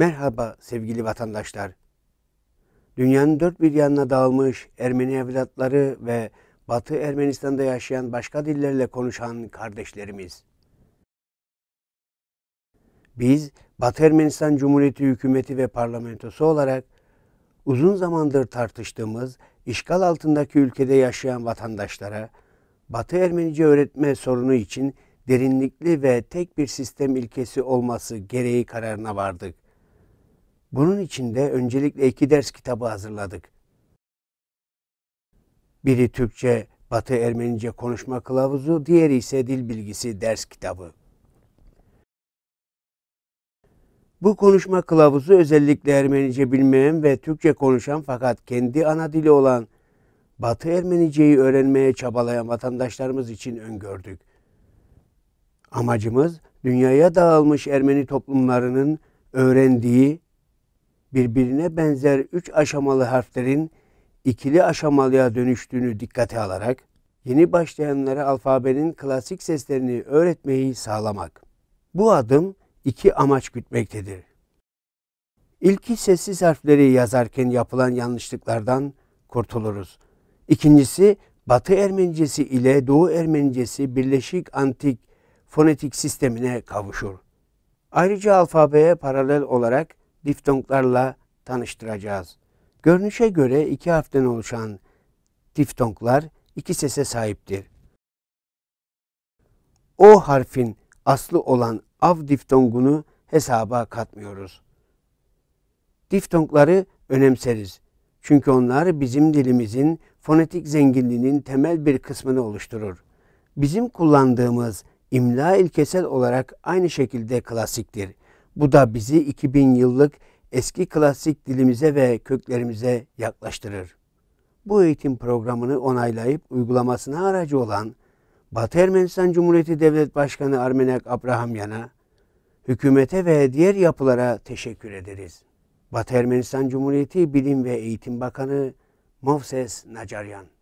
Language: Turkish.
Merhaba sevgili vatandaşlar. Dünyanın dört bir yanına dağılmış Ermeni evlatları ve Batı Ermenistan'da yaşayan başka dillerle konuşan kardeşlerimiz. Biz Batı Ermenistan Cumhuriyeti hükümeti ve parlamentosu olarak uzun zamandır tartıştığımız işgal altındaki ülkede yaşayan vatandaşlara Batı Ermenice öğretme sorunu için derinlikli ve tek bir sistem ilkesi olması gereği kararına vardık. Bunun için de öncelikle iki ders kitabı hazırladık. Biri Türkçe, Batı Ermenice konuşma kılavuzu, diğeri ise dil bilgisi ders kitabı. Bu konuşma kılavuzu özellikle Ermenice bilmeyen ve Türkçe konuşan fakat kendi ana dili olan Batı Ermeniceyi öğrenmeye çabalayan vatandaşlarımız için öngördük. Amacımız dünyaya dağılmış Ermeni toplumlarının öğrendiği birbirine benzer üç aşamalı harflerin ikili aşamalıya dönüştüğünü dikkate alarak yeni başlayanlara alfabenin klasik seslerini öğretmeyi sağlamak. Bu adım iki amaç gütmektedir. İlki sessiz harfleri yazarken yapılan yanlışlıklardan kurtuluruz. İkincisi Batı Ermenicesi ile Doğu Ermenicesi birleşik antik fonetik sistemine kavuşur. Ayrıca alfabeye paralel olarak diftonglarla tanıştıracağız. Görünüşe göre iki harften oluşan diftonglar iki sese sahiptir. O harfin aslı olan av diftongunu hesaba katmıyoruz. Diftongları önemseriz. Çünkü onlar bizim dilimizin fonetik zenginliğinin temel bir kısmını oluşturur. Bizim kullandığımız imla ilkesel olarak aynı şekilde klasiktir. Bu da bizi 2000 yıllık eski klasik dilimize ve köklerimize yaklaştırır. Bu eğitim programını onaylayıp uygulamasına aracı olan Batı Ermenistan Cumhuriyeti Devlet Başkanı Armenak Abrahamyan'a, hükümete ve diğer yapılara teşekkür ederiz. Batı Ermenistan Cumhuriyeti Bilim ve Eğitim Bakanı Movses Nacaryan